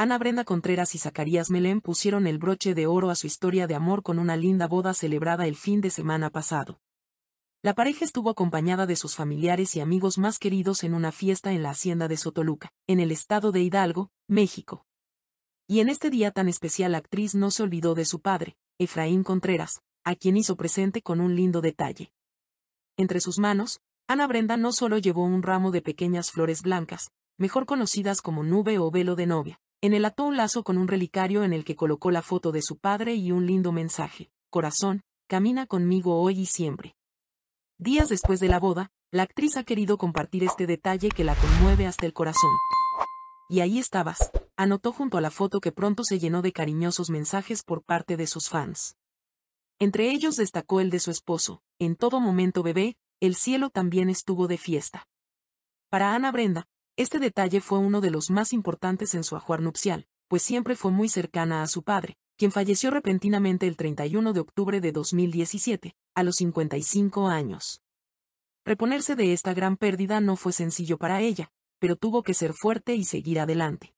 Ana Brenda Contreras y Zacarías Melén pusieron el broche de oro a su historia de amor con una linda boda celebrada el fin de semana pasado. La pareja estuvo acompañada de sus familiares y amigos más queridos en una fiesta en la hacienda de Sotoluca, en el estado de Hidalgo, México. Y en este día tan especial la actriz no se olvidó de su padre, Efraín Contreras, a quien hizo presente con un lindo detalle. Entre sus manos, Ana Brenda no solo llevó un ramo de pequeñas flores blancas, mejor conocidas como nube o velo de novia, en ató un lazo con un relicario en el que colocó la foto de su padre y un lindo mensaje. Corazón, camina conmigo hoy y siempre. Días después de la boda, la actriz ha querido compartir este detalle que la conmueve hasta el corazón. Y ahí estabas, anotó junto a la foto que pronto se llenó de cariñosos mensajes por parte de sus fans. Entre ellos destacó el de su esposo, en todo momento bebé, el cielo también estuvo de fiesta. Para Ana Brenda, este detalle fue uno de los más importantes en su ajuar nupcial, pues siempre fue muy cercana a su padre, quien falleció repentinamente el 31 de octubre de 2017, a los 55 años. Reponerse de esta gran pérdida no fue sencillo para ella, pero tuvo que ser fuerte y seguir adelante.